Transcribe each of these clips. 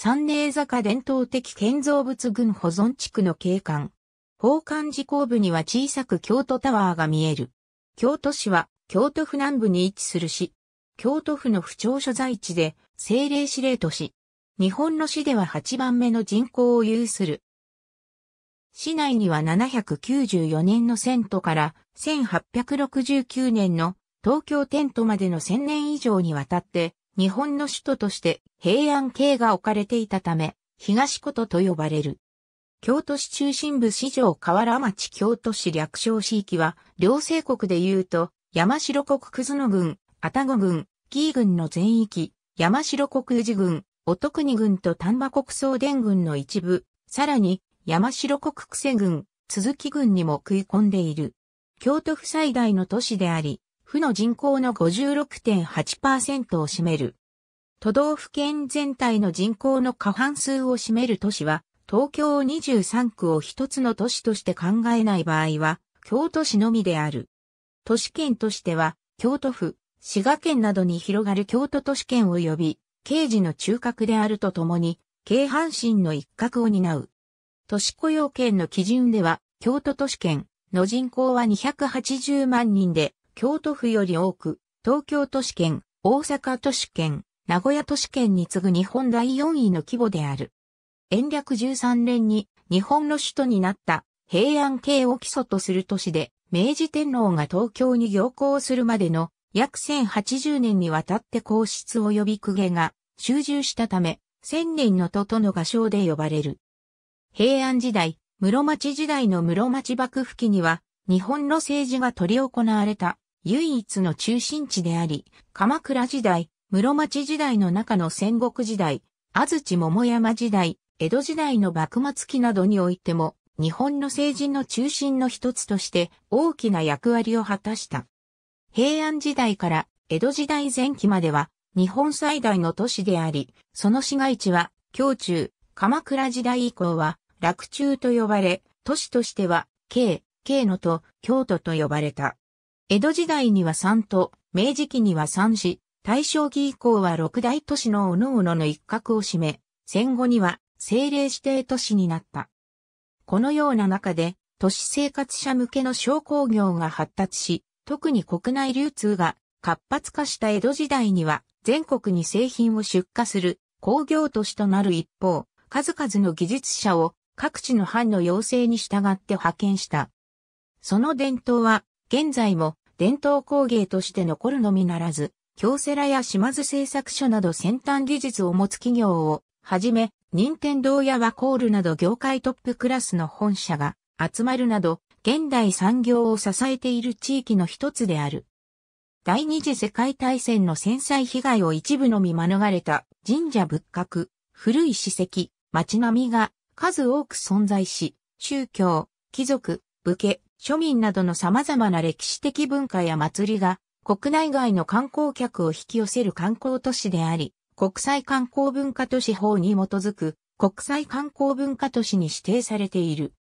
三霊坂伝統的建造物群保存地区の景観。宝冠寺後部には小さく京都タワーが見える。京都市は京都府南部に位置する市。京都府の府庁所在地で政令司令都市。日本の市では8番目の人口を有する。市内には794年の遷都から1869年の東京テントまでの1000年以上にわたって日本の首都として平安京が置かれていたため、東古都と呼ばれる。京都市中心部市場河原町京都市略称市域は、両政国で言うと、山城国葛野郡、愛宕郡、紀伊郡の全域、山城国宇治郡、乙国郡と丹波国総伝郡の一部、さらに、山城国久世郡、鈴木郡にも食い込んでいる。京都府最大の都市であり、府の人口の56.8%を占める。都道府県全体の人口の過半数を占める都市は、東京23区を一つの都市として考えない場合は、京都市のみである。都市圏としては、京都府、滋賀県などに広がる京都都市圏及び、刑事の中核であるとともに、京阪神の一角を担う。都市雇用圏の基準では、京都都市圏の人口は280万人で、京都府より多く、東京都市圏、大阪都市圏、名古屋都市圏に次ぐ日本第4位の規模である。延暦13年に日本の首都になった平安京を基礎とする都市で、明治天皇が東京に行幸するまでの約1080年にわたって皇室及び公家が集中したため、千年の都との画商で呼ばれる。平安時代、室町時代の室町幕府期には、日本の政治が取り行われた唯一の中心地であり、鎌倉時代、室町時代の中の戦国時代、安土桃山時代、江戸時代の幕末期などにおいても、日本の成人の中心の一つとして大きな役割を果たした。平安時代から江戸時代前期までは日本最大の都市であり、その市街地は京中、鎌倉時代以降は洛中と呼ばれ、都市としては京、京野と京都と呼ばれた。江戸時代には三都、明治期には三市、大正期以降は六大都市の各々の一角を占め、戦後には政令指定都市になった。このような中で、都市生活者向けの商工業が発達し、特に国内流通が活発化した江戸時代には全国に製品を出荷する工業都市となる一方、数々の技術者を各地の藩の要請に従って派遣した。その伝統は現在も伝統工芸として残るのみならず、京セラや島津製作所など先端技術を持つ企業をはじめ、任天堂やワコールなど業界トップクラスの本社が集まるなど、現代産業を支えている地域の一つである。第二次世界大戦の戦災被害を一部のみ免れた神社仏閣、古い史跡、街並みが数多く存在し、宗教、貴族、武家、庶民などの様々な歴史的文化や祭りが国内外の観光客を引き寄せる観光都市であり、国際観光文化都市法に基づく国際観光文化都市に指定されている。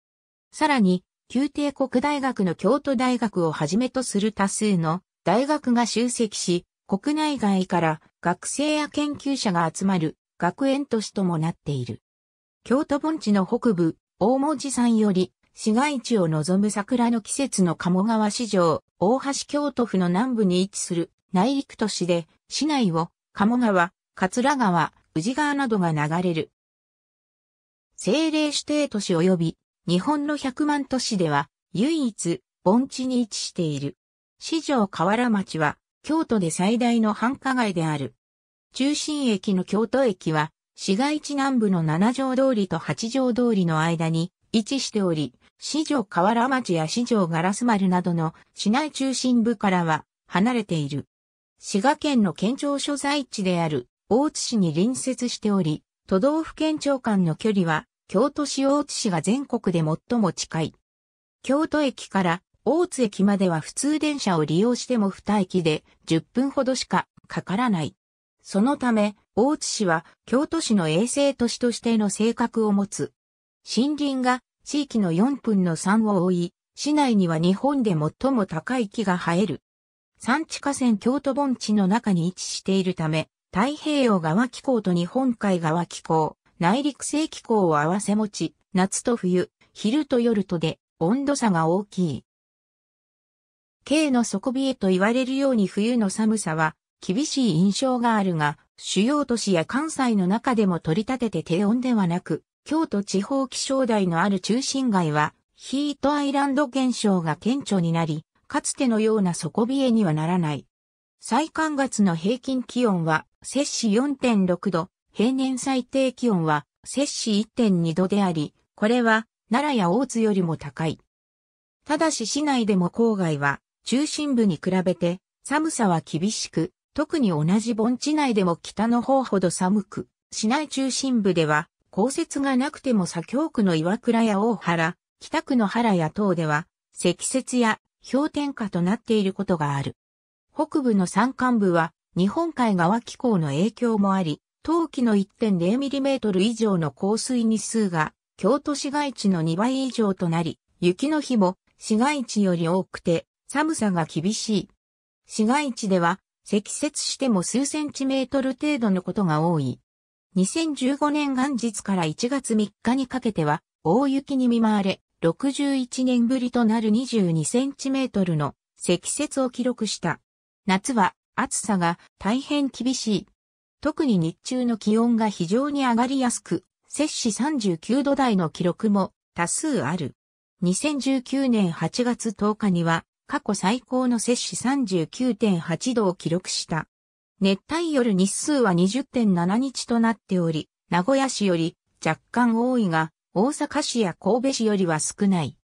さらに、旧帝国大学の京都大学をはじめとする多数の大学が集積し、国内外から学生や研究者が集まる学園都市ともなっている。京都盆地の北部、大文字山より市街地を望む桜の季節の鴨川市場、大橋京都府の南部に位置する内陸都市で、市内を鴨川、桂川、宇治川などが流れる。政令指定都市及び日本の百万都市では唯一盆地に位置している。市場河原町は京都で最大の繁華街である。中心駅の京都駅は市街地南部の七条通りと八条通りの間に位置しており、市場河原町や市場ガラス丸などの市内中心部からは離れている。滋賀県の県庁所在地である大津市に隣接しており、都道府県庁間の距離は京都市大津市が全国で最も近い。京都駅から大津駅までは普通電車を利用しても2駅で10分ほどしかかからない。そのため、大津市は京都市の衛生都市としての性格を持つ。森林が地域の4分の3を追い、市内には日本で最も高い木が生える。山地河川京都盆地の中に位置しているため、太平洋側気候と日本海側気候、内陸性気候を合わせ持ち、夏と冬、昼と夜とで温度差が大きい。K の底冷えと言われるように冬の寒さは厳しい印象があるが、主要都市や関西の中でも取り立てて低温ではなく、京都地方気象台のある中心街は、ヒートアイランド現象が顕著になり、かつてのような底冷えにはならない。最寒月の平均気温は、摂氏4.6度、平年最低気温は、摂氏1.2度であり、これは、奈良や大津よりも高い。ただし市内でも郊外は、中心部に比べて、寒さは厳しく、特に同じ盆地内でも北の方ほど寒く、市内中心部では、降雪がなくても左京区の岩倉や大原、北区の原や等では、積雪や氷点下となっていることがある。北部の山間部は、日本海側気候の影響もあり、冬季の1 0ミリメートル以上の降水日数が、京都市街地の2倍以上となり、雪の日も市街地より多くて、寒さが厳しい。市街地では、積雪しても数センチメートル程度のことが多い。2015年元日から1月3日にかけては、大雪に見舞われ、61年ぶりとなる22センチメートルの積雪を記録した。夏は暑さが大変厳しい。特に日中の気温が非常に上がりやすく、摂氏39度台の記録も多数ある。2019年8月10日には過去最高の摂氏39.8度を記録した。熱帯夜日数は20.7日となっており、名古屋市より若干多いが、大阪市や神戸市よりは少ない。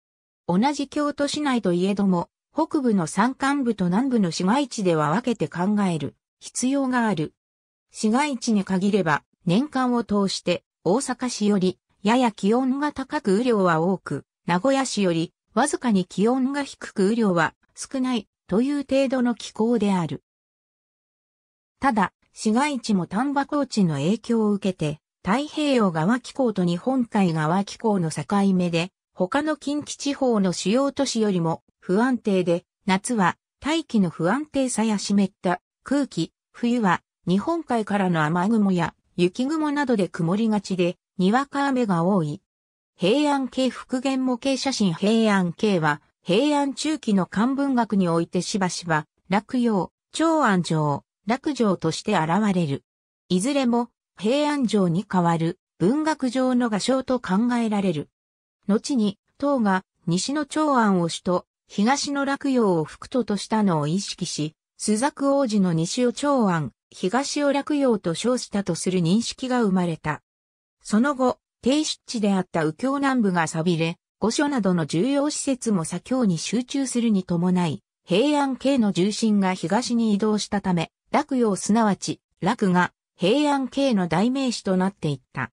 同じ京都市内といえども、北部の山間部と南部の市街地では分けて考える必要がある。市街地に限れば、年間を通して大阪市よりやや気温が高く雨量は多く、名古屋市よりわずかに気温が低く雨量は少ないという程度の気候である。ただ、市街地も丹波高地の影響を受けて、太平洋側気候と日本海側気候の境目で、他の近畿地方の主要都市よりも不安定で、夏は大気の不安定さや湿った空気、冬は日本海からの雨雲や雪雲などで曇りがちで、にわか雨が多い。平安系復元模型写真平安系は、平安中期の漢文学においてしばしば、落葉、長安城、楽城として現れる。いずれも平安城に代わる文学上の画商と考えられる。後に、唐が西の長安を首都、東の洛陽を副都としたのを意識し、朱雀王子の西を長安、東を洛陽と称したとする認識が生まれた。その後、低湿地であった右京南部が錆びれ、御所などの重要施設も左京に集中するに伴い、平安系の重心が東に移動したため、洛陽すなわち、洛が平安系の代名詞となっていった。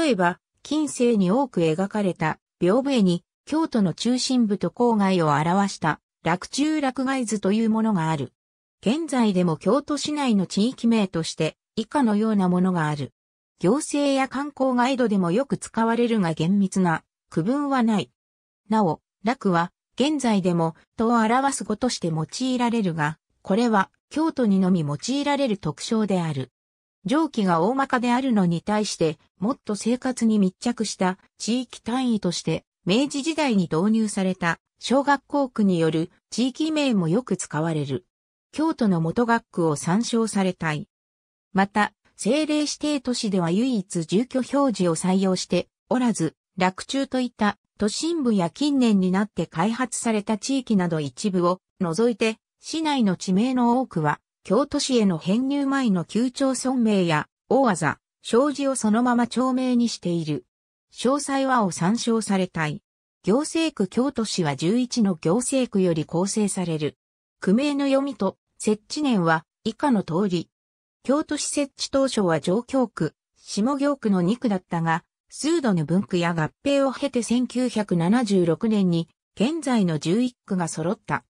例えば、近世に多く描かれた屏風絵に京都の中心部と郊外を表した洛中洛外図というものがある。現在でも京都市内の地域名として以下のようなものがある。行政や観光ガイドでもよく使われるが厳密な区分はない。なお、落は現在でもとを表すことして用いられるが、これは京都にのみ用いられる特徴である。蒸気が大まかであるのに対して、もっと生活に密着した地域単位として、明治時代に導入された小学校区による地域名もよく使われる。京都の元学区を参照されたい。また、政令指定都市では唯一住居表示を採用しておらず、落中といった都心部や近年になって開発された地域など一部を除いて市内の地名の多くは、京都市への編入前の旧町村名や、大技、障子をそのまま町名にしている。詳細はを参照されたい。行政区京都市は11の行政区より構成される。区名の読みと設置年は以下の通り。京都市設置当初は上京区、下京区の2区だったが、数度の分区や合併を経て1976年に現在の11区が揃った。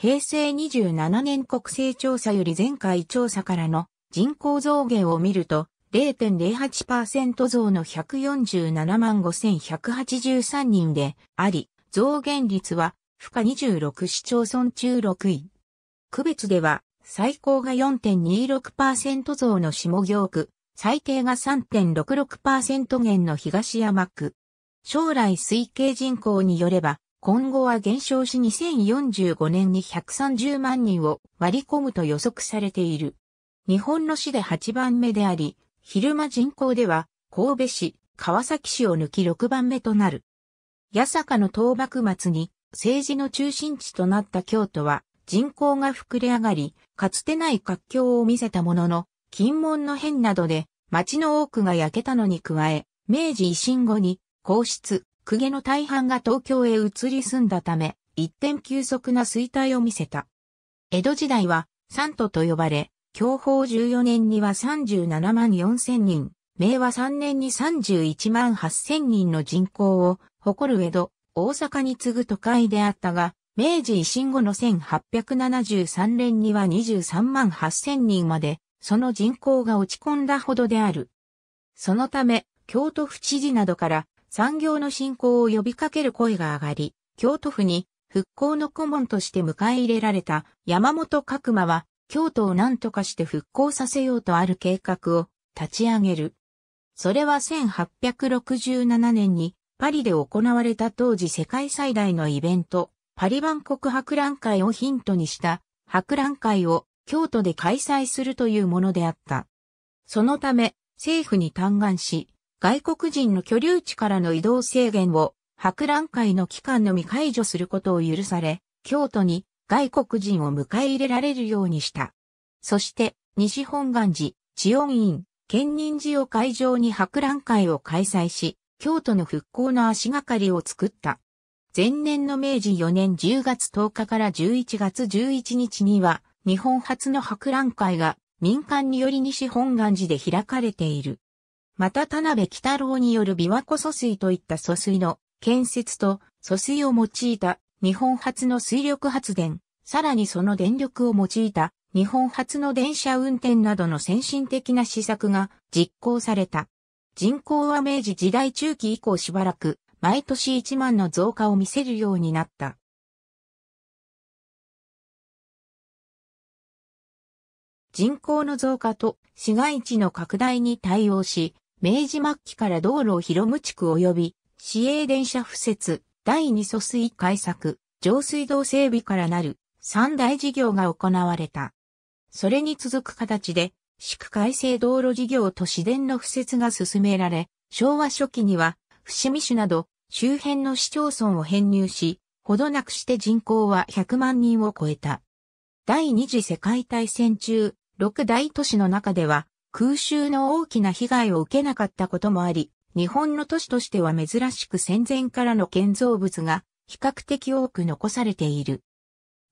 平成27年国勢調査より前回調査からの人口増減を見ると、0.08%増の147万5183人であり、増減率は、負荷26市町村中6位。区別では、最高が4.26%増の下行区、最低が3.66%減の東山区。将来推計人口によれば、今後は減少し2045年に130万人を割り込むと予測されている。日本の市で8番目であり、昼間人口では神戸市、川崎市を抜き6番目となる。八坂の東幕末に政治の中心地となった京都は人口が膨れ上がり、かつてない活況を見せたものの、金門の変などで町の多くが焼けたのに加え、明治維新後に皇室、公家の大半が東京へ移り住んだため、一点急速な衰退を見せた。江戸時代は、三都と呼ばれ、享保14年には37万4千人、明和3年に31万8千人の人口を誇る江戸、大阪に次ぐ都会であったが、明治維新後の1873年には23万8千人まで、その人口が落ち込んだほどである。そのため、京都府知事などから産業の振興を呼びかける声が上がり、京都府に復興の顧問として迎え入れられた山本角馬は、京都を何とかして復興させようとある計画を立ち上げる。それは1867年にパリで行われた当時世界最大のイベント、パリ万国博覧会をヒントにした博覧会を京都で開催するというものであった。そのため、政府に嘆願し、外国人の居留地からの移動制限を博覧会の期間のみ解除することを許され、京都に外国人を迎え入れられるようにした。そして、西本願寺、千温院、建仁寺を会場に博覧会を開催し、京都の復興の足がかりを作った。前年の明治4年10月10日から11月11日には、日本初の博覧会が民間により西本願寺で開かれている。また田辺北郎による琵琶湖疎水といった疎水の建設と疎水を用いた日本初の水力発電、さらにその電力を用いた日本初の電車運転などの先進的な施策が実行された。人口は明治時代中期以降しばらく毎年1万の増加を見せるようになった。人口の増加と市街地の拡大に対応し、明治末期から道路を広む地区及び市営電車敷設、第二疎水改作、上水道整備からなる三大事業が行われた。それに続く形で、市区改正道路事業と市電の敷設が進められ、昭和初期には、伏見市など周辺の市町村を編入し、ほどなくして人口は100万人を超えた。第二次世界大戦中、六大都市の中では空襲の大きな被害を受けなかったこともあり、日本の都市としては珍しく戦前からの建造物が比較的多く残されている。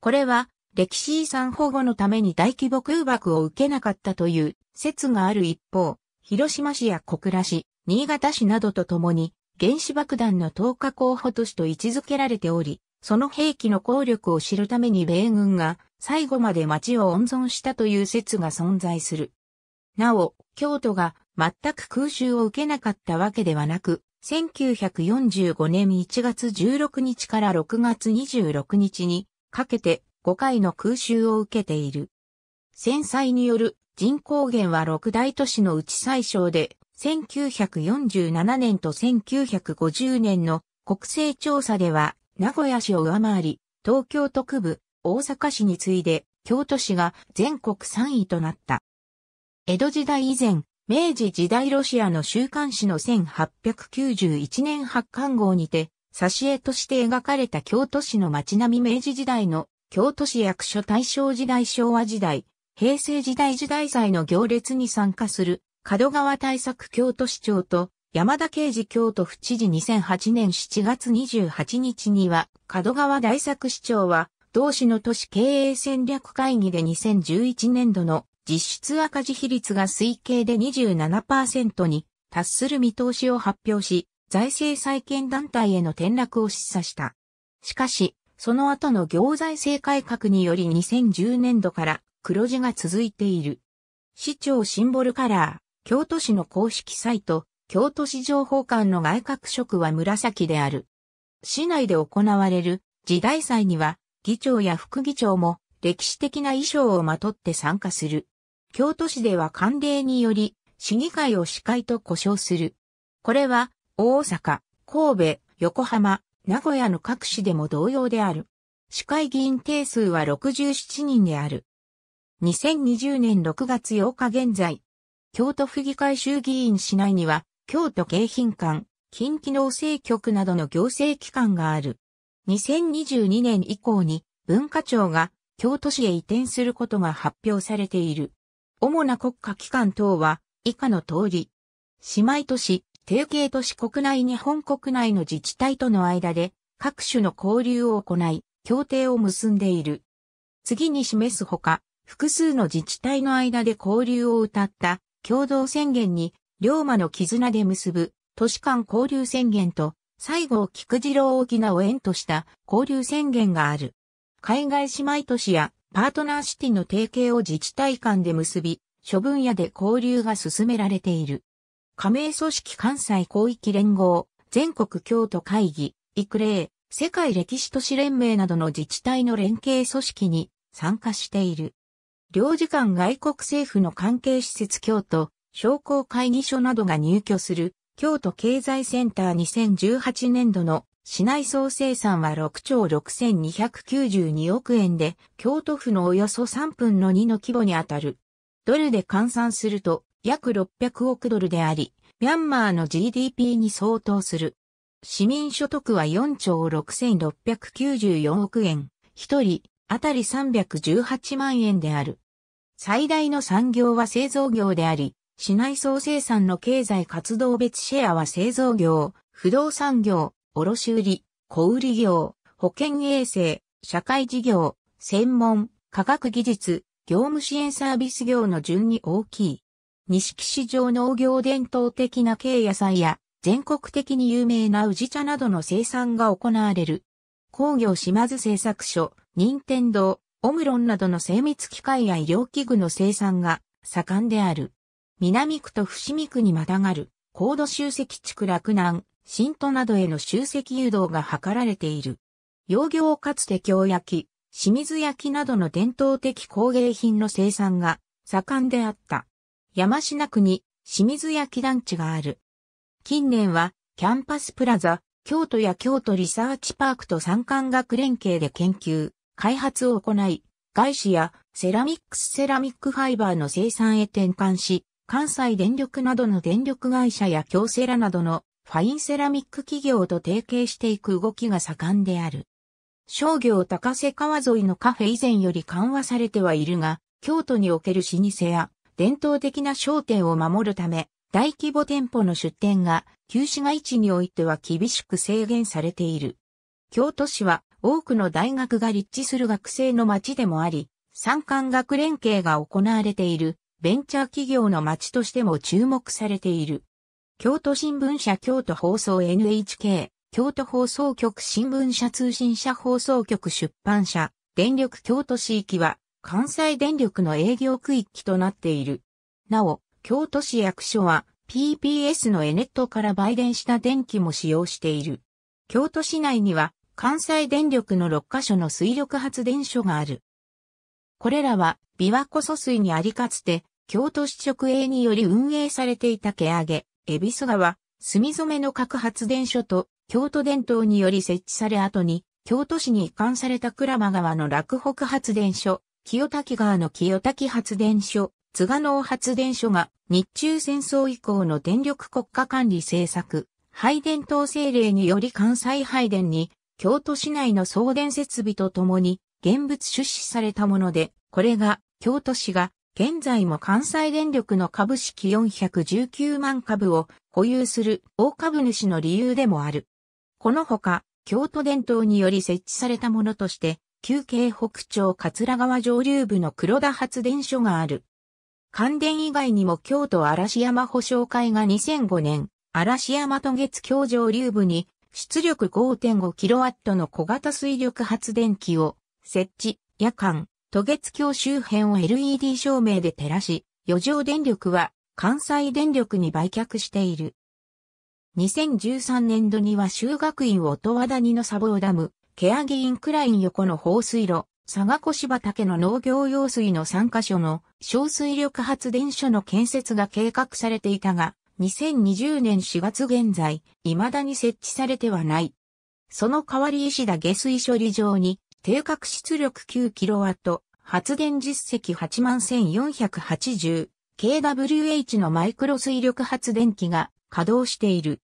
これは歴史遺産保護のために大規模空爆を受けなかったという説がある一方、広島市や小倉市、新潟市などとともに原子爆弾の投下候補都市と位置づけられており、その兵器の効力を知るために米軍が最後まで街を温存したという説が存在する。なお、京都が全く空襲を受けなかったわけではなく、1945年1月16日から6月26日にかけて5回の空襲を受けている。戦災による人口減は6大都市のうち最小で、1947年と1950年の国勢調査では名古屋市を上回り、東京都区部、大阪市に次いで京都市が全国3位となった。江戸時代以前、明治時代ロシアの週刊誌の1891年発刊号にて、挿絵として描かれた京都市の街並み明治時代の京都市役所大正時代昭和時代、平成時代時代祭の行列に参加する、角川対策京都市長と山田啓治京都府知事2008年7月28日には、角川大作市長は、同市の都市経営戦略会議で2011年度の実質赤字比率が推計で27%に達する見通しを発表し、財政再建団体への転落を示唆した。しかし、その後の行財政改革により2010年度から黒字が続いている。市長シンボルカラー、京都市の公式サイト、京都市情報館の外郭色は紫である。市内で行われる時代祭には議長や副議長も歴史的な衣装をまとって参加する。京都市では慣例により、市議会を司会と呼称する。これは、大阪、神戸、横浜、名古屋の各市でも同様である。市会議員定数は67人である。2020年6月8日現在、京都府議会衆議院市内には、京都京浜館、近畿農政局などの行政機関がある。2022年以降に文化庁が京都市へ移転することが発表されている。主な国家機関等は、以下の通り。姉妹都市、提携都市国内日本国内の自治体との間で、各種の交流を行い、協定を結んでいる。次に示すほか、複数の自治体の間で交流を謳った共同宣言に、龍馬の絆で結ぶ都市間交流宣言と、西郷菊次郎沖縄を縁とした交流宣言がある。海外姉妹都市やパートナーシティの提携を自治体間で結び、諸分野で交流が進められている。加盟組織関西広域連合、全国京都会議、育霊、世界歴史都市連盟などの自治体の連携組織に参加している。領事館外国政府の関係施設京都、商工会議所などが入居する京都経済センター2018年度の市内総生産は6兆6292億円で、京都府のおよそ3分の2の規模にあたる。ドルで換算すると約600億ドルであり、ミャンマーの GDP に相当する。市民所得は4兆6694億円、1人当たり318万円である。最大の産業は製造業であり、市内総生産の経済活動別シェアは製造業、不動産業、卸売、小売業、保険衛生、社会事業、専門、科学技術、業務支援サービス業の順に大きい。錦市場農業伝統的な軽野菜や全国的に有名な宇治茶などの生産が行われる。工業島津製作所、任天堂、オムロンなどの精密機械や医療器具の生産が盛んである。南区と伏見区にまたがる、高度集積地区洛南、新都などへの集積誘導が図られている。洋業かつて京焼き、清水焼などの伝統的工芸品の生産が盛んであった。山品区に清水焼団地がある。近年はキャンパスプラザ、京都や京都リサーチパークと産官学連携で研究、開発を行い、外資やセラミックスセラミックファイバーの生産へ転換し、関西電力などの電力会社や京セラなどのファインセラミック企業と提携していく動きが盛んである。商業高瀬川沿いのカフェ以前より緩和されてはいるが、京都における老舗や伝統的な商店を守るため、大規模店舗の出店が旧市街地においては厳しく制限されている。京都市は多くの大学が立地する学生の街でもあり、山間学連携が行われているベンチャー企業の街としても注目されている。京都新聞社京都放送 NHK、京都放送局新聞社通信社放送局出版社、電力京都市域は、関西電力の営業区域となっている。なお、京都市役所は、PPS のエネットから売電した電気も使用している。京都市内には、関西電力の6カ所の水力発電所がある。これらは、琵琶湖疎水にありかつて、京都市直営により運営されていた毛上げ、恵比寿川、墨染めの核発電所と京都伝統により設置され後に、京都市に移管された鞍馬川の洛北発電所、清滝川の清滝発電所、津賀能発電所が日中戦争以降の電力国家管理政策、配電統制令により関西配電に京都市内の送電設備とともに現物出資されたもので、これが京都市が現在も関西電力の株式419万株を保有する大株主の理由でもある。このほか、京都電灯により設置されたものとして、旧京北町桂川上流部の黒田発電所がある。関電以外にも京都嵐山保証会が2005年、嵐山都月橋上流部に出力 5.5kW の小型水力発電機を設置、夜間、渡月橋周辺を LED 照明で照らし、余剰電力は関西電力に売却している。2013年度には修学院音和谷の砂防ダム、ケアギインクライン横の放水路、佐賀越畑の農業用水の3カ所の小水力発電所の建設が計画されていたが、2020年4月現在、未だに設置されてはない。その代わり石田下水処理場に定格出力 9kW、発電実績81,480、kWh のマイクロ水力発電機が稼働している。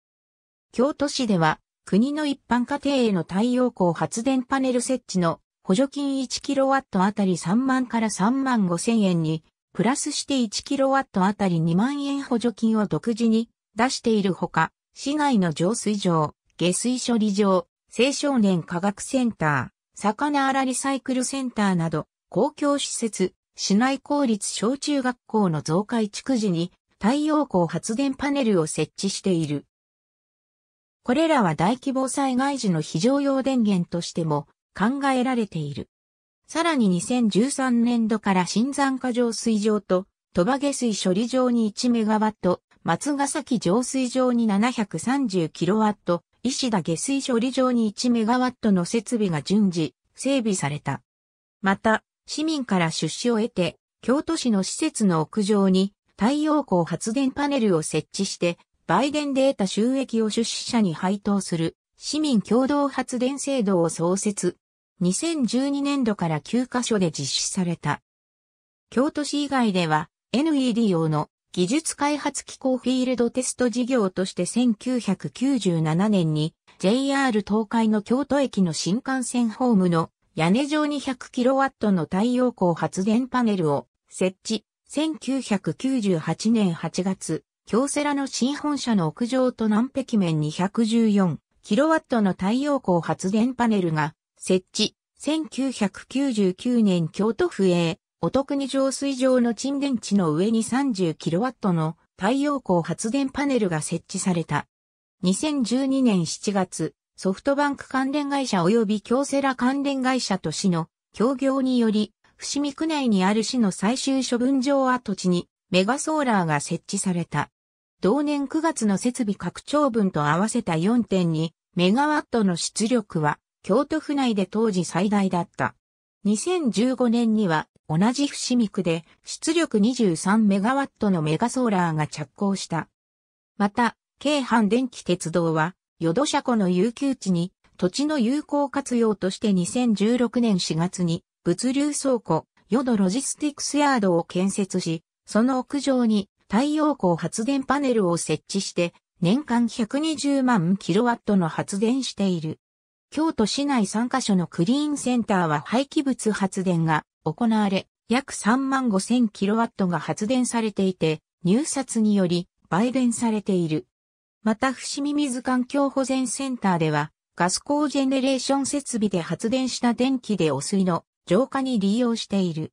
京都市では、国の一般家庭への太陽光発電パネル設置の補助金 1kW あたり3万から3万5千円に、プラスして 1kW あたり2万円補助金を独自に出しているほか、市内の浄水場、下水処理場、青少年科学センター、魚あらリサイクルセンターなど、公共施設、市内公立小中学校の増改築時に太陽光発電パネルを設置している。これらは大規模災害時の非常用電源としても考えられている。さらに2013年度から新山下浄水場と鳥羽下水処理場に1メガワット、松ヶ崎浄水場に 730kW、石田下水処理場に1メガワットの設備が順次整備された。また、市民から出資を得て、京都市の施設の屋上に太陽光発電パネルを設置して、売電で得た収益を出資者に配当する市民共同発電制度を創設。2012年度から9カ所で実施された。京都市以外では NED 用の技術開発機構フィールドテスト事業として1997年に JR 東海の京都駅の新幹線ホームの屋根上に 100kW の太陽光発電パネルを設置。1998年8月、京セラの新本社の屋上と南壁面に1 4 k w の太陽光発電パネルが設置。1999年京都府営お得に浄水場の沈電池の上に 30kW の太陽光発電パネルが設置された。2012年7月、ソフトバンク関連会社及び京セラ関連会社と市の協業により、伏見区内にある市の最終処分場跡地にメガソーラーが設置された。同年9月の設備拡張分と合わせた4.2メガワットの出力は京都府内で当時最大だった。2015年には同じ伏見区で出力2 3メガワットのメガソーラーが着工した。また、京阪電気鉄道は、淀車庫の有給地に土地の有効活用として2016年4月に物流倉庫、淀ロジスティクスヤードを建設し、その屋上に太陽光発電パネルを設置して年間120万キロワットの発電している。京都市内3カ所のクリーンセンターは廃棄物発電が行われ、約3万5千キロワットが発電されていて、入札により売電されている。また、伏見水環境保全センターでは、ガスコージェネレーション設備で発電した電気で汚水の浄化に利用している。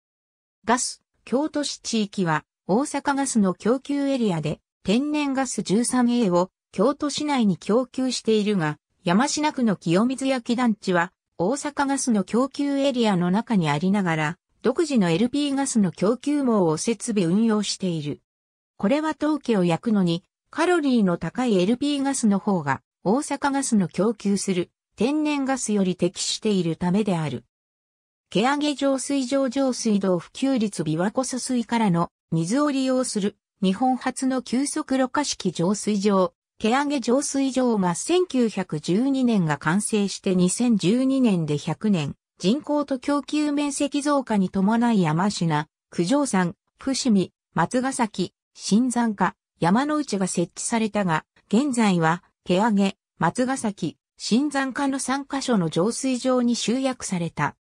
ガス、京都市地域は、大阪ガスの供給エリアで、天然ガス 13A を京都市内に供給しているが、山品区の清水焼団地は大阪ガスの供給エリアの中にありながら、独自の LP ガスの供給網を設備運用している。これは陶器を焼くのに、カロリーの高い LP ガスの方が、大阪ガスの供給する天然ガスより適しているためである。毛上げ浄水場上水道普及率琵琶湖疎水からの水を利用する日本初の急速ろ過式浄水場ケアゲ浄水場が1912年が完成して2012年で100年、人口と供給面積増加に伴い山品、九条山、伏見、松ヶ崎、新山下、山の内が設置されたが、現在は、ケアゲ、松ヶ崎、新山下の3カ所の浄水場に集約された。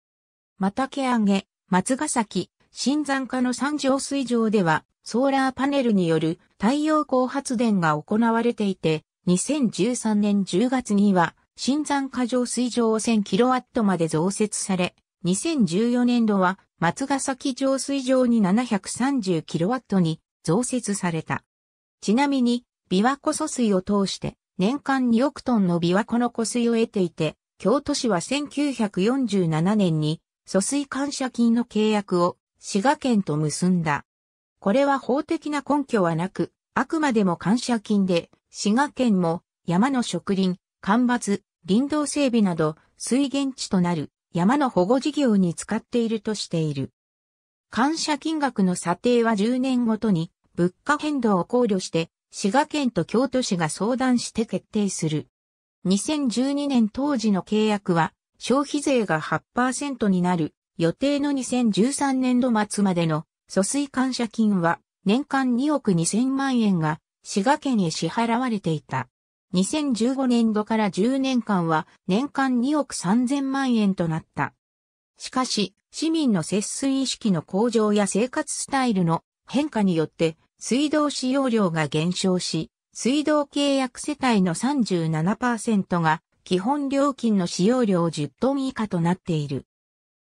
またケアゲ、松ヶ崎、新山下の3浄水場では、ソーラーパネルによる太陽光発電が行われていて、2013年10月には、新山過剰水上 1000kW まで増設され、2014年度は松ヶ崎上水上に 730kW に増設された。ちなみに、琵琶湖疎水を通して年間2億トンの琵琶湖の湖水を得ていて、京都市は1947年に疎水感謝金の契約を滋賀県と結んだ。これは法的な根拠はなく、あくまでも感謝金で、滋賀県も山の植林、干ばつ、林道整備など水源地となる山の保護事業に使っているとしている。感謝金額の査定は10年ごとに物価変動を考慮して滋賀県と京都市が相談して決定する。2012年当時の契約は消費税が8%になる予定の2013年度末までの疎水感謝金は年間2億2000万円が滋賀県へ支払われていた。2015年度から10年間は年間2億3000万円となった。しかし、市民の節水意識の向上や生活スタイルの変化によって水道使用量が減少し、水道契約世帯の37%が基本料金の使用量10トン以下となっている。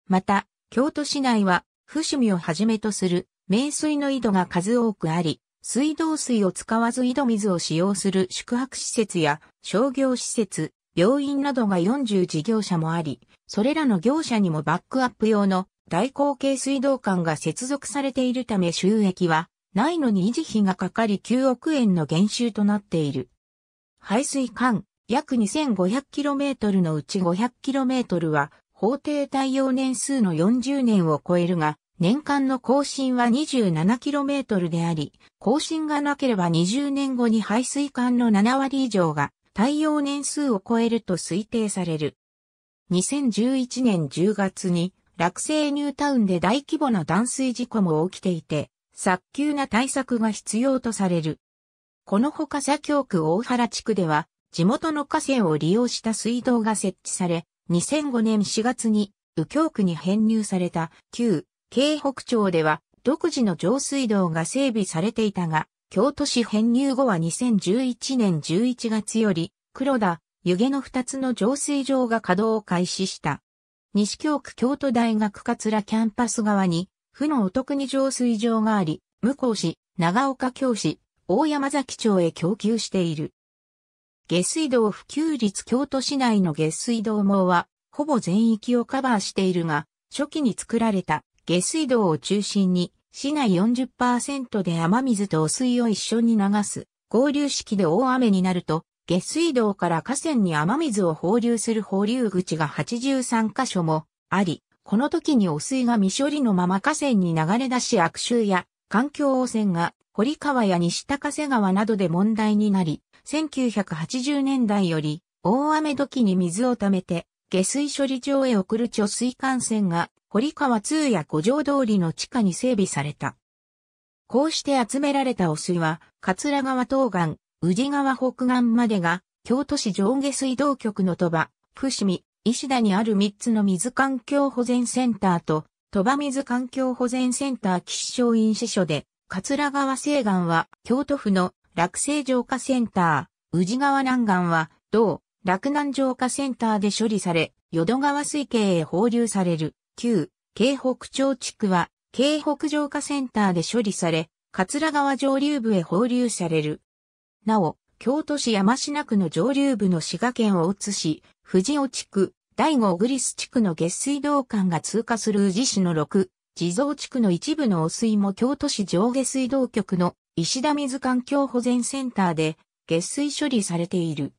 また、京都市内は伏見をはじめとする名水の井戸が数多くあり、水道水を使わず井戸水を使用する宿泊施設や商業施設、病院などが40事業者もあり、それらの業者にもバックアップ用の大口径水道管が接続されているため収益はないのに維持費がかかり9億円の減収となっている。排水管、約 2500km のうち 500km は法定対応年数の40年を超えるが、年間の更新は 27km であり、更新がなければ20年後に排水管の7割以上が対応年数を超えると推定される。2011年10月に落成ニュータウンで大規模な断水事故も起きていて、早急な対策が必要とされる。このほか左京区大原地区では、地元の河川を利用した水道が設置され、2005年4月に右京区に編入された旧京北町では独自の上水道が整備されていたが、京都市編入後は2011年11月より黒田、湯気の2つの浄水場が稼働を開始した。西京区京都大学桂キャンパス側に、府のお得に浄水場があり、向こう市、長岡京市、大山崎町へ供給している。下水道普及率京都市内の下水道網は、ほぼ全域をカバーしているが、初期に作られた下水道を中心に、市内40%で雨水と汚水を一緒に流す、合流式で大雨になると、下水道から河川に雨水を放流する放流口が83カ所もあり、この時に汚水が未処理のまま河川に流れ出し悪臭や環境汚染が堀川や西高瀬川などで問題になり、1980年代より大雨時に水を溜めて下水処理場へ送る貯水幹線が堀川通や五条通りの地下に整備された。こうして集められた汚水は、桂川東岸、宇治川北岸までが、京都市上下水道局の鳥羽、伏見、石田にある3つの水環境保全センターと、鳥羽水環境保全センター吉祥院支所で、桂川西岸は京都府の落成浄化センター、宇治川南岸は同落南浄化センターで処理され、淀川水系へ放流される旧京北町地区は京北浄化センターで処理され、桂川上流部へ放流される。なお、京都市山科区の上流部の滋賀県を津市、藤尾地区、第五グリス地区の下水道管が通過する宇治市の6、地蔵地区の一部の汚水も京都市上下水道局の石田水環境保全センターで下水処理されている。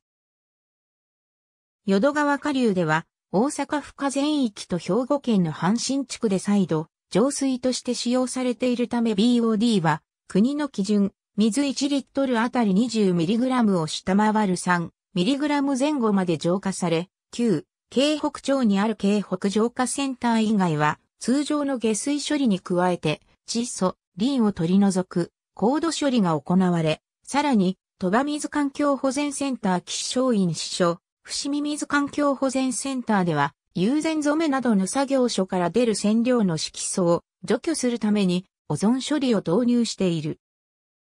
淀川下流では大阪府下全域と兵庫県の阪神地区で再度浄水として使用されているため BOD は国の基準水1リットルあたり 20mg を下回る 3mg 前後まで浄化され、9、京北町にある京北浄化センター以外は、通常の下水処理に加えて、窒素、リンを取り除く、高度処理が行われ、さらに、鳥羽水環境保全センター気象院支所、伏見水環境保全センターでは、有禅染めなどの作業所から出る染料の色素を除去するために、オゾン処理を導入している。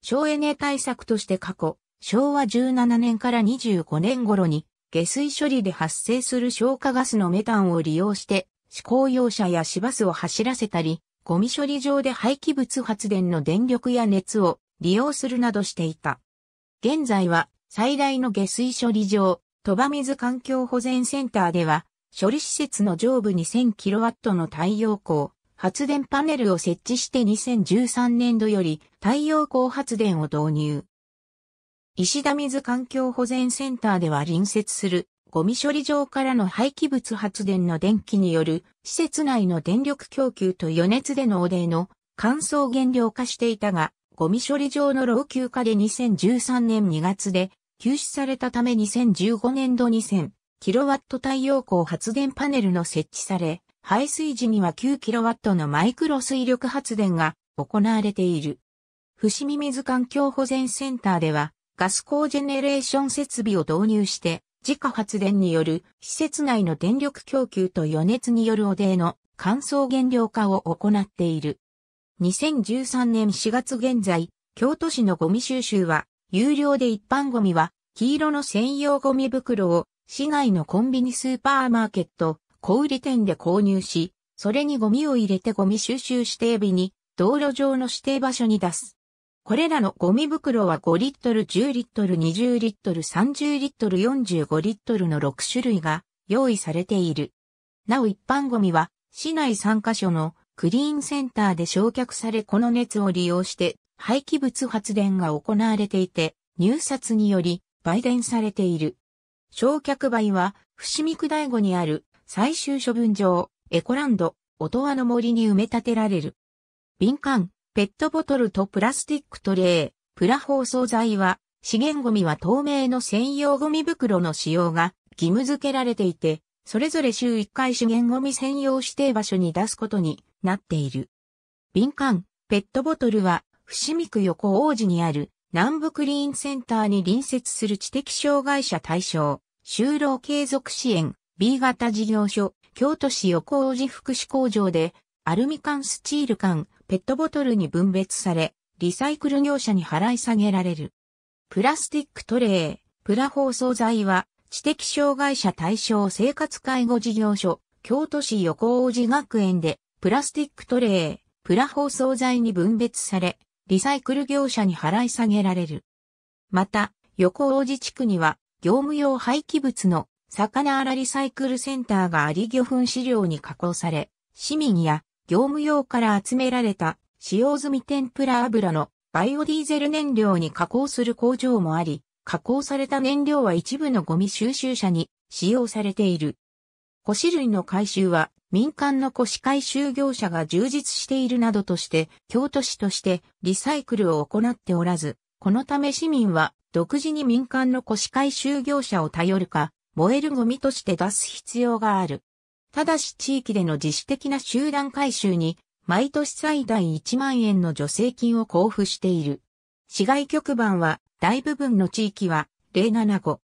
省エネ対策として過去、昭和17年から25年頃に、下水処理で発生する消化ガスのメタンを利用して、試行用車や市バスを走らせたり、ゴミ処理場で廃棄物発電の電力や熱を利用するなどしていた。現在は最大の下水処理場、鳥羽水環境保全センターでは、処理施設の上部に 1000kW の太陽光、発電パネルを設置して2013年度より太陽光発電を導入。石田水環境保全センターでは隣接するゴミ処理場からの廃棄物発電の電気による施設内の電力供給と余熱での汚泥の乾燥減量化していたが、ゴミ処理場の老朽化で2013年2月で休止されたため2015年度2 0 0 0ット太陽光発電パネルの設置され、排水時には9ットのマイクロ水力発電が行われている。伏見水環境保全センターでは、ガスコージェネレーション設備を導入して、自家発電による施設内の電力供給と余熱による汚泥の乾燥減量化を行っている。2013年4月現在、京都市のゴミ収集は、有料で一般ゴミは、黄色の専用ゴミ袋を、市内のコンビニスーパーマーケット、小売店で購入し、それにゴミを入れてゴミ収集指定日に、道路上の指定場所に出す。これらのゴミ袋は5リットル、10リットル、20リットル、30リットル、45リットルの6種類が用意されている。なお一般ゴミは市内3カ所のクリーンセンターで焼却されこの熱を利用して廃棄物発電が行われていて入札により売電されている。焼却灰は伏見区大後にある最終処分場エコランド音羽の森に埋め立てられる。敏感、ペットボトルとプラスティックトレー、プラ包装材は、資源ゴミは透明の専用ゴミ袋の使用が義務付けられていて、それぞれ週1回資源ゴミ専用指定場所に出すことになっている。敏感、ペットボトルは、伏見区横王子にある南部クリーンセンターに隣接する知的障害者対象、就労継続支援、B 型事業所、京都市横王子福祉工場で、アルミ缶スチール缶、ペットボトルに分別され、リサイクル業者に払い下げられる。プラスティックトレイ、プラ包装材は、知的障害者対象生活介護事業所、京都市横王子学園で、プラスティックトレイ、プラ包装材に分別され、リサイクル業者に払い下げられる。また、横王子地区には、業務用廃棄物の魚あらリサイクルセンターがあり魚粉飼料に加工され、市民や業務用から集められた使用済み天ぷら油のバイオディーゼル燃料に加工する工場もあり、加工された燃料は一部のゴミ収集車に使用されている。古紙類の回収は民間の古紙回収業者が充実しているなどとして、京都市としてリサイクルを行っておらず、このため市民は独自に民間の古紙回収業者を頼るか、燃えるゴミとして出す必要がある。ただし地域での自主的な集団回収に、毎年最大1万円の助成金を交付している。市外局番は、大部分の地域は、075。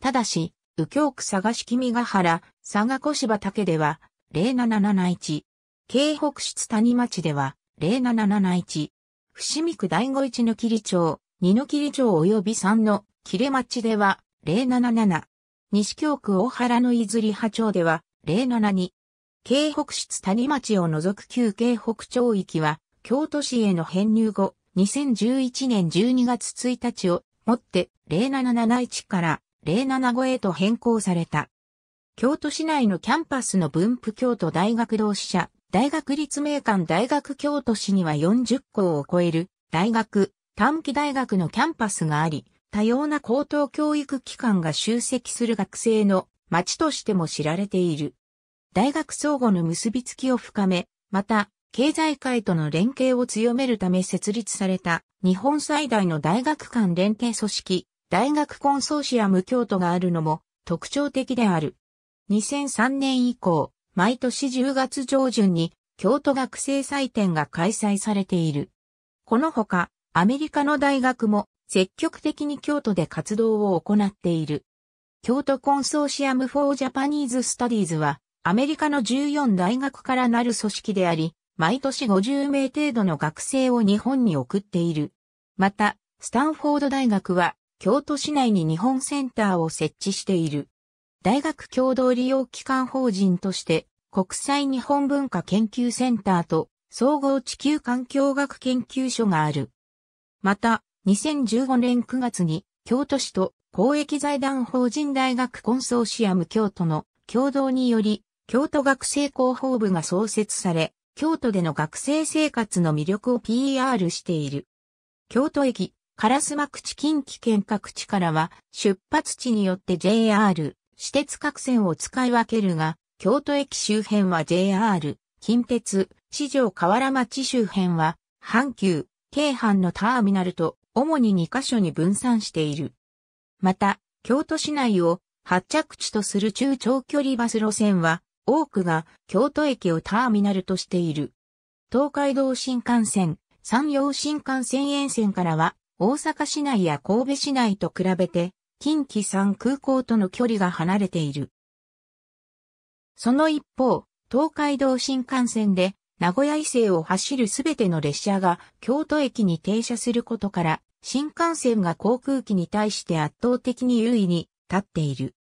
ただし、右京区佐賀市君ヶ原、佐賀小芝竹では、0771。京北室谷町では、0771。伏見区第五一の霧町、二の霧町及び三の、切れ町では、077。西京区大原のいずり波町では、072。京北室谷町を除く旧京北町域は、京都市への編入後、2011年12月1日をもって0771から075へと変更された。京都市内のキャンパスの分布京都大学同志社、大学立命館大学京都市には40校を超える大学、短期大学のキャンパスがあり、多様な高等教育機関が集積する学生の町としても知られている。大学相互の結びつきを深め、また、経済界との連携を強めるため設立された日本最大の大学間連携組織、大学コンソーシアム京都があるのも特徴的である。2003年以降、毎年10月上旬に京都学生祭典が開催されている。このほか、アメリカの大学も積極的に京都で活動を行っている。京都コンソーシアム・フォー・ジャパニーズ・スタディーズは、アメリカの14大学からなる組織であり、毎年50名程度の学生を日本に送っている。また、スタンフォード大学は、京都市内に日本センターを設置している。大学共同利用機関法人として、国際日本文化研究センターと総合地球環境学研究所がある。また、2015年9月に京都市と公益財団法人大学コンソーシアム京都の共同により、京都学生広報部が創設され、京都での学生生活の魅力を PR している。京都駅、烏マ口近畿圏各地からは、出発地によって JR、私鉄各線を使い分けるが、京都駅周辺は JR、近鉄、四条河原町周辺は、阪急、京阪のターミナルと、主に2カ所に分散している。また、京都市内を発着地とする中長距離バス路線は、多くが京都駅をターミナルとしている。東海道新幹線、山陽新幹線沿線からは、大阪市内や神戸市内と比べて、近畿山空港との距離が離れている。その一方、東海道新幹線で、名古屋伊勢を走るすべての列車が京都駅に停車することから、新幹線が航空機に対して圧倒的に優位に立っている。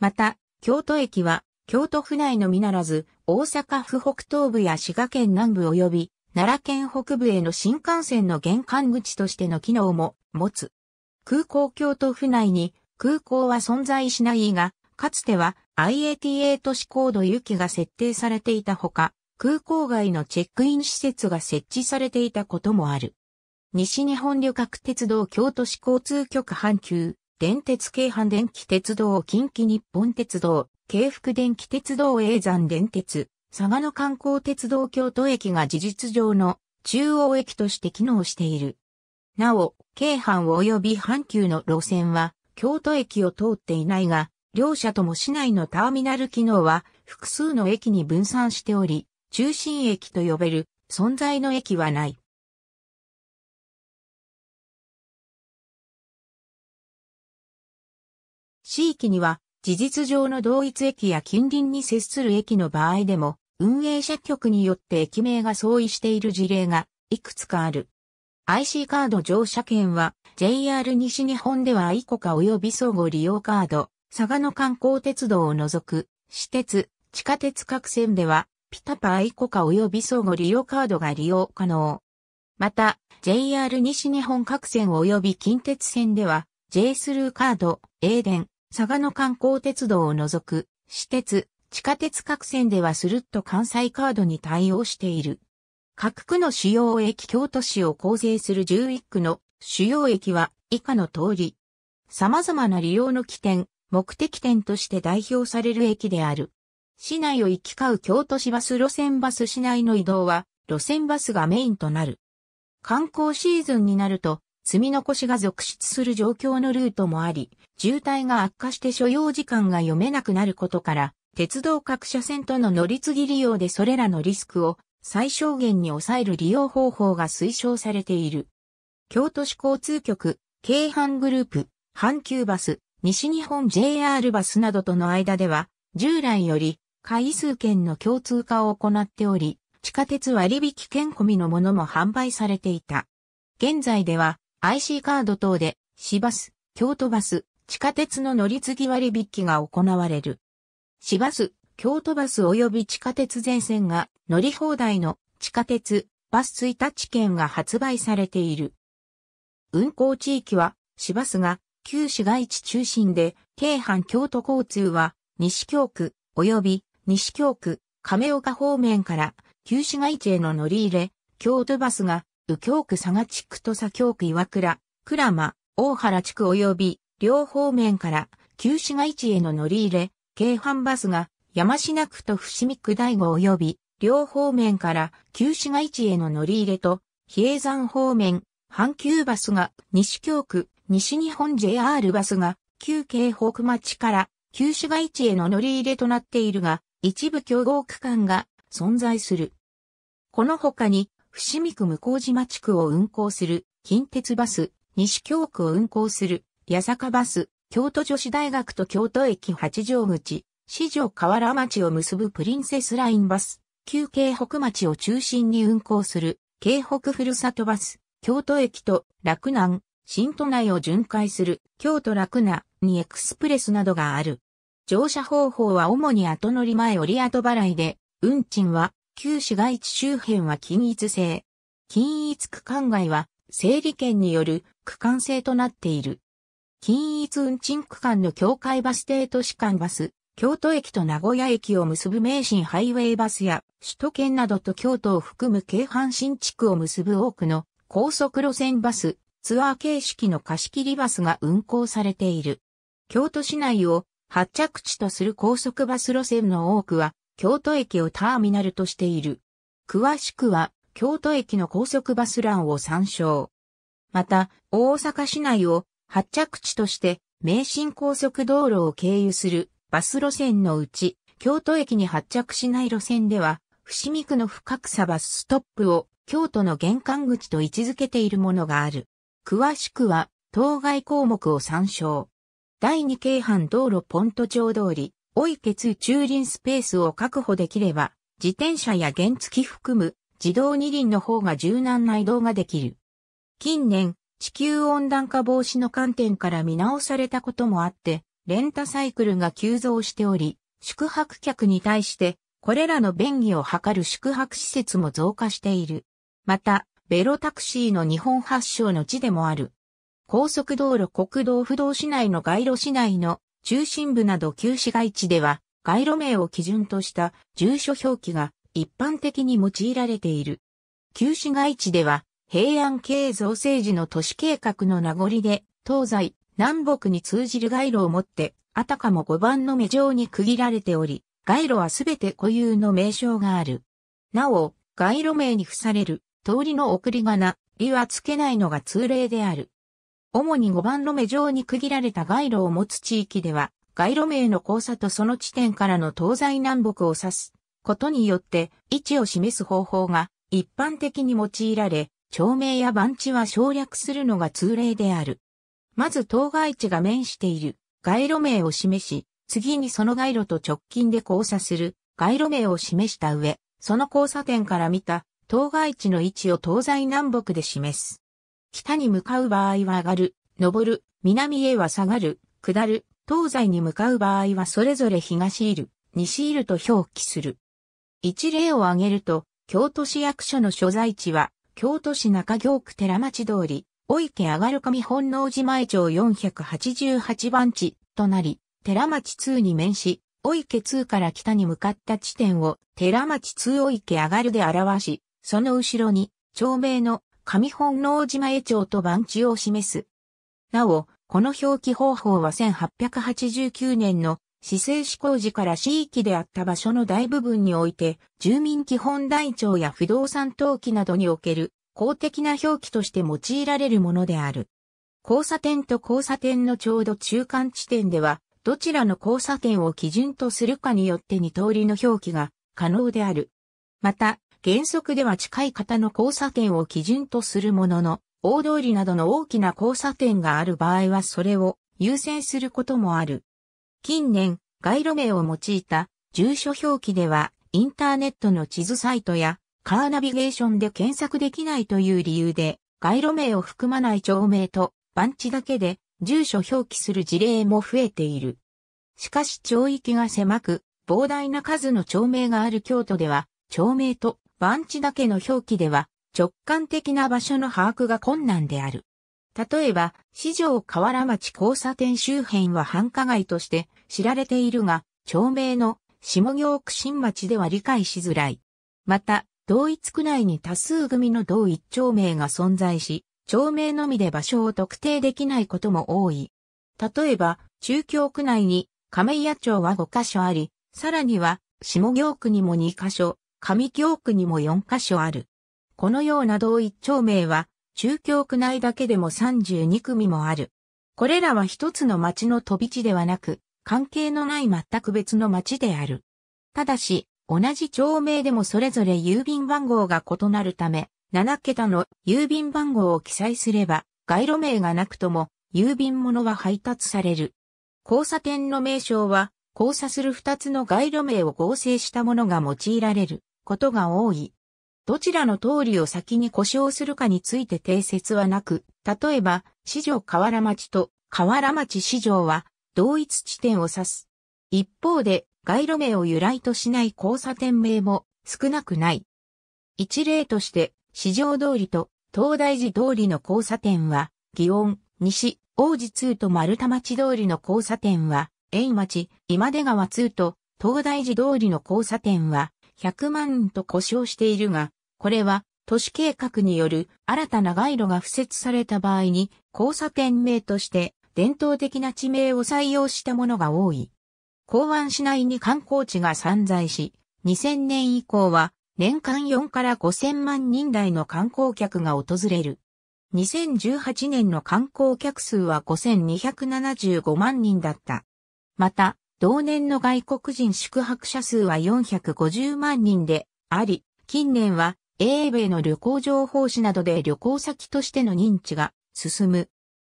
また、京都駅は、京都府内のみならず、大阪府北東部や滋賀県南部及び、奈良県北部への新幹線の玄関口としての機能も持つ。空港京都府内に空港は存在しないが、かつては IATA 都市高度行きが設定されていたほか、空港外のチェックイン施設が設置されていたこともある。西日本旅客鉄道京都市交通局阪急、電鉄京阪電気鉄道近畿日本鉄道、京福電気鉄道永山電鉄、佐賀の観光鉄道京都駅が事実上の中央駅として機能している。なお、京阪及び阪急の路線は京都駅を通っていないが、両社とも市内のターミナル機能は複数の駅に分散しており、中心駅と呼べる存在の駅はない。地域には、事実上の同一駅や近隣に接する駅の場合でも、運営者局によって駅名が相違している事例がいくつかある。IC カード乗車券は JR 西日本ではアイコカ及び相互利用カード、佐賀の観光鉄道を除く、私鉄、地下鉄各線ではピタパアイコカ及び相互利用カードが利用可能。また、JR 西日本各線及び近鉄線では J スルーカード、A 電、佐賀の観光鉄道を除く、私鉄、地下鉄各線ではスルッと関西カードに対応している。各区の主要駅京都市を構成する11区の主要駅は以下の通り。様々な利用の起点、目的点として代表される駅である。市内を行き交う京都市バス路線バス市内の移動は、路線バスがメインとなる。観光シーズンになると、積み残しが続出する状況のルートもあり、渋滞が悪化して所要時間が読めなくなることから、鉄道各車線との乗り継ぎ利用でそれらのリスクを最小限に抑える利用方法が推奨されている。京都市交通局、京阪グループ、阪急バス、西日本 JR バスなどとの間では、従来より回数券の共通化を行っており、地下鉄割引券込みのものも販売されていた。現在では、IC カード等で、市バス、京都バス、地下鉄の乗り継ぎ割引が行われる。市バス、京都バス及び地下鉄全線が乗り放題の地下鉄、バス1日券が発売されている。運行地域は、市バスが旧市街地中心で、京阪京都交通は西京区及び西京区亀岡方面から旧市街地への乗り入れ、京都バスが右京区佐賀地区と左京区岩倉、倉間、大原地区及び、両方面から、旧市街地への乗り入れ、京阪バスが、山科区と伏見区大五及び、両方面から、旧市街地への乗り入れと、比叡山方面、阪急バスが、西京区、西日本 JR バスが、旧京北町から、旧市街地への乗り入れとなっているが、一部競合区間が存在する。この他に、伏見区向島地区を運行する近鉄バス、西京区を運行する八坂バス、京都女子大学と京都駅八条口、四条河原町を結ぶプリンセスラインバス、旧京北町を中心に運行する京北ふるさとバス、京都駅と洛南、新都内を巡回する京都洛南にエクスプレスなどがある。乗車方法は主に後乗り前折り後払いで、運賃は旧市街地周辺は均一性。均一区間外は、整理券による区間制となっている。均一運賃区間の境界バス停都市間バス、京都駅と名古屋駅を結ぶ名神ハイウェイバスや、首都圏などと京都を含む京阪新地区を結ぶ多くの高速路線バス、ツアー形式の貸し切りバスが運行されている。京都市内を発着地とする高速バス路線の多くは、京都駅をターミナルとしている。詳しくは、京都駅の高速バス欄を参照。また、大阪市内を発着地として、名神高速道路を経由するバス路線のうち、京都駅に発着しない路線では、伏見区の深草バスストップを京都の玄関口と位置づけているものがある。詳しくは、当該項目を参照。第二京阪道路ポント町通り、おい血駐輪スペースを確保できれば、自転車や原付含む自動二輪の方が柔軟な移動ができる。近年、地球温暖化防止の観点から見直されたこともあって、レンタサイクルが急増しており、宿泊客に対して、これらの便宜を図る宿泊施設も増加している。また、ベロタクシーの日本発祥の地でもある。高速道路国道不動市内の街路市内の中心部など旧市街地では、街路名を基準とした住所表記が一般的に用いられている。旧市街地では、平安系造成時の都市計画の名残で、東西、南北に通じる街路をもって、あたかも5番の目状に区切られており、街路はすべて固有の名称がある。なお、街路名に付される通りの送り仮名、理は付けないのが通例である。主に5番路目上に区切られた街路を持つ地域では、街路名の交差とその地点からの東西南北を指すことによって位置を示す方法が一般的に用いられ、町名や番地は省略するのが通例である。まず当該地が面している街路名を示し、次にその街路と直近で交差する街路名を示した上、その交差点から見た当該地の位置を東西南北で示す。北に向かう場合は上がる、上る、南へは下がる、下る、東西に向かう場合はそれぞれ東いる、西いると表記する。一例を挙げると、京都市役所の所在地は、京都市中京区寺町通り、お池上がる上本能寺前町488番地となり、寺町通に面し、お池通から北に向かった地点を寺町通お池上がるで表し、その後ろに、町名の上本能島江町と番地を示す。なお、この表記方法は1889年の市政施行時から市域であった場所の大部分において、住民基本台帳や不動産登記などにおける公的な表記として用いられるものである。交差点と交差点のちょうど中間地点では、どちらの交差点を基準とするかによって二通りの表記が可能である。また、原則では近い方の交差点を基準とするものの、大通りなどの大きな交差点がある場合はそれを優先することもある。近年、街路名を用いた住所表記では、インターネットの地図サイトやカーナビゲーションで検索できないという理由で、街路名を含まない町名と番地だけで住所表記する事例も増えている。しかし町域が狭く、膨大な数の町名がある京都では、町名と番地だけの表記では直感的な場所の把握が困難である。例えば、四条河原町交差点周辺は繁華街として知られているが、町名の下行区新町では理解しづらい。また、同一区内に多数組の同一町名が存在し、町名のみで場所を特定できないことも多い。例えば、中京区内に亀屋町は5カ所あり、さらには下行区にも2カ所、上京区にも4カ所ある。このような同一町名は、中京区内だけでも32組もある。これらは一つの町の飛び地ではなく、関係のない全く別の町である。ただし、同じ町名でもそれぞれ郵便番号が異なるため、7桁の郵便番号を記載すれば、街路名がなくとも、郵便物は配達される。交差点の名称は、交差する2つの街路名を合成したものが用いられる。ことが多い。どちらの通りを先に故障するかについて定説はなく、例えば、市場河原町と河原町市場は同一地点を指す。一方で、街路名を由来としない交差点名も少なくない。一例として、市場通りと東大寺通りの交差点は、祇園、西、王子通と丸田町通りの交差点は、円町、今出川通と東大寺通りの交差点は、100万人と呼称しているが、これは都市計画による新たな街路が付設された場合に交差点名として伝統的な地名を採用したものが多い。港湾市内に観光地が散在し、2000年以降は年間4から5000万人台の観光客が訪れる。2018年の観光客数は5275万人だった。また、同年の外国人宿泊者数は450万人であり、近年は英米の旅行情報誌などで旅行先としての認知が進む。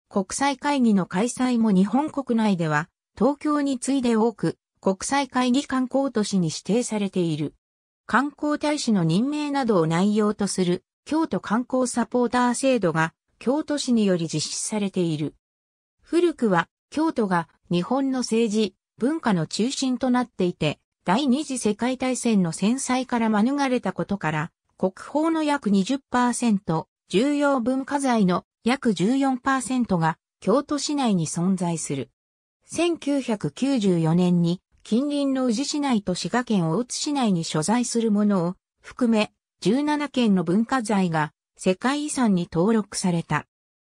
国際会議の開催も日本国内では東京に次いで多く国際会議観光都市に指定されている。観光大使の任命などを内容とする京都観光サポーター制度が京都市により実施されている。古くは京都が日本の政治、文化の中心となっていて、第二次世界大戦の戦災から免れたことから、国宝の約20%、重要文化財の約14%が京都市内に存在する。1994年に近隣の宇治市内と滋賀県大津市内に所在するものを含め17件の文化財が世界遺産に登録された。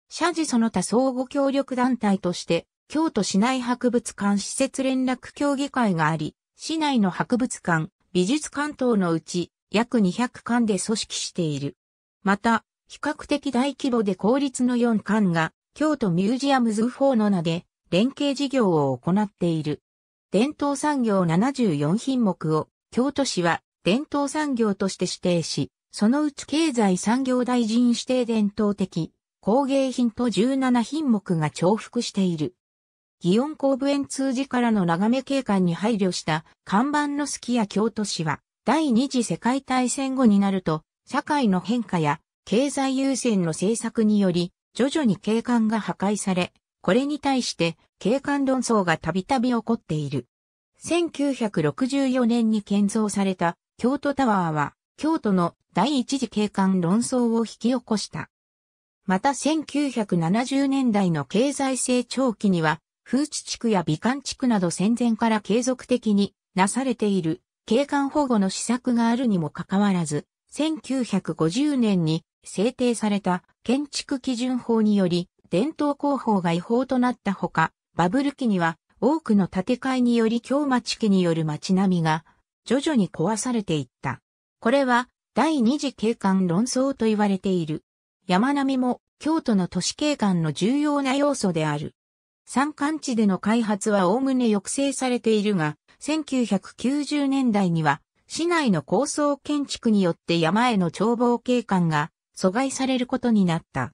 社寺その他相互協力団体として京都市内博物館施設連絡協議会があり、市内の博物館、美術館等のうち約200館で組織している。また、比較的大規模で公立の4館が京都ミュージアムズ4の名で連携事業を行っている。伝統産業74品目を京都市は伝統産業として指定し、そのうち経済産業大臣指定伝統的工芸品と17品目が重複している。祇園公部園通寺からの眺め景観に配慮した看板のすきや京都市は、第二次世界大戦後になると、社会の変化や経済優先の政策により、徐々に景観が破壊され、これに対して景観論争がたびたび起こっている。1964年に建造された京都タワーは、京都の第一次景観論争を引き起こした。また1970年代の経済成長期には、風地地区や美観地区など戦前から継続的になされている景観保護の施策があるにもかかわらず、1950年に制定された建築基準法により伝統工法が違法となったほか、バブル期には多くの建て替えにより京町家による町並みが徐々に壊されていった。これは第二次景観論争と言われている。山並みも京都の都市景観の重要な要素である。山間地での開発はおおむね抑制されているが、1990年代には、市内の高層建築によって山への眺望景観が阻害されることになった。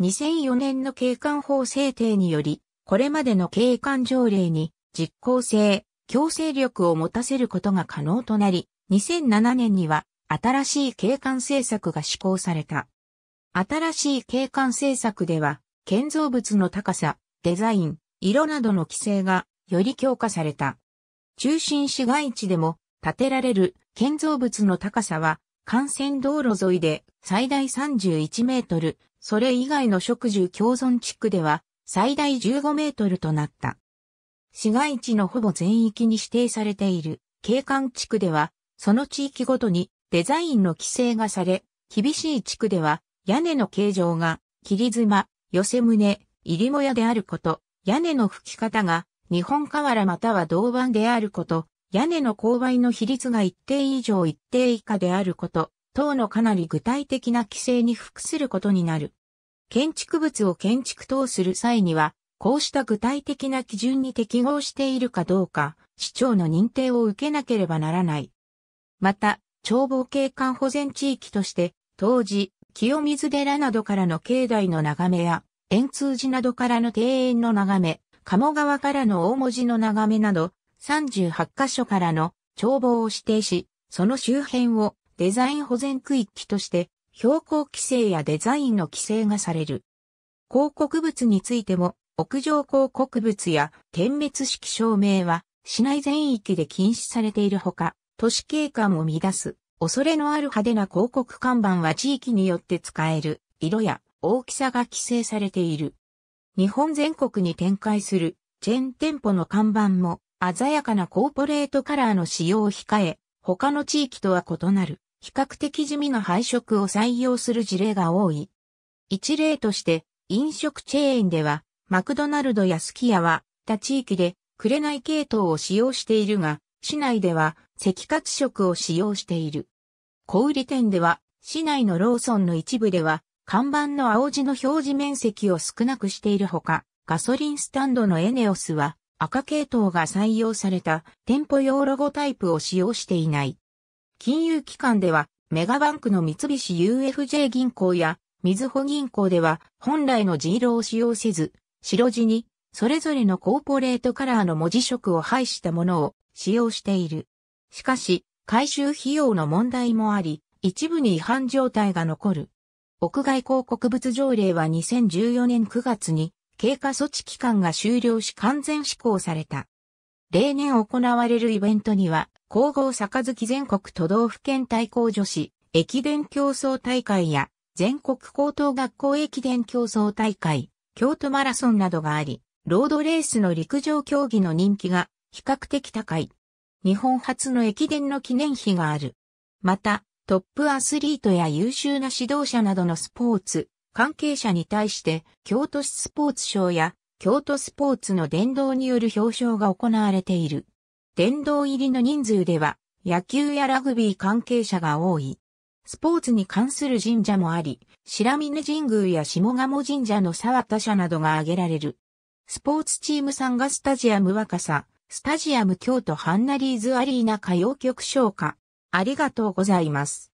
2004年の景観法制定により、これまでの景観条例に実効性、強制力を持たせることが可能となり、2007年には新しい景観政策が施行された。新しい景観政策では、建造物の高さ、デザイン、色などの規制がより強化された。中心市街地でも建てられる建造物の高さは幹線道路沿いで最大31メートル、それ以外の植樹共存地区では最大15メートルとなった。市街地のほぼ全域に指定されている景観地区では、その地域ごとにデザインの規制がされ、厳しい地区では屋根の形状が切り妻、寄せ胸、入りも屋であること、屋根の吹き方が、日本瓦または銅板であること、屋根の勾配の比率が一定以上一定以下であること、等のかなり具体的な規制に服することになる。建築物を建築等する際には、こうした具体的な基準に適合しているかどうか、市長の認定を受けなければならない。また、眺望景観保全地域として、当時、清水寺などからの境内の眺めや、円通寺などからの庭園の眺め、鴨川からの大文字の眺めなど、38カ所からの眺望を指定し、その周辺をデザイン保全区域として、標高規制やデザインの規制がされる。広告物についても、屋上広告物や点滅式照明は、市内全域で禁止されているほか、都市景観を乱す、恐れのある派手な広告看板は地域によって使える、色や大きさが規制されている。日本全国に展開するチェーン店舗の看板も鮮やかなコーポレートカラーの使用を控え、他の地域とは異なる比較的地味な配色を採用する事例が多い。一例として飲食チェーンではマクドナルドやスキヤは他地域で紅系統を使用しているが、市内では赤褐色を使用している。小売店では市内のローソンの一部では看板の青字の表示面積を少なくしているほか、ガソリンスタンドのエネオスは赤系統が採用された店舗用ロゴタイプを使用していない。金融機関ではメガバンクの三菱 UFJ 銀行やみずほ銀行では本来のジ色を使用せず、白地にそれぞれのコーポレートカラーの文字色を配したものを使用している。しかし、回収費用の問題もあり、一部に違反状態が残る。屋外広告物条例は2014年9月に経過措置期間が終了し完全施行された。例年行われるイベントには、皇后杯全国都道府県対抗女子駅伝競争大会や全国高等学校駅伝競争大会、京都マラソンなどがあり、ロードレースの陸上競技の人気が比較的高い。日本初の駅伝の記念碑がある。また、トップアスリートや優秀な指導者などのスポーツ、関係者に対して、京都市スポーツ賞や、京都スポーツの殿堂による表彰が行われている。殿堂入りの人数では、野球やラグビー関係者が多い。スポーツに関する神社もあり、白峰神宮や下鴨神社の沢田社などが挙げられる。スポーツチームさんがスタジアム若さ、スタジアム京都ハンナリーズアリーナ歌謡曲賞歌、ありがとうございます。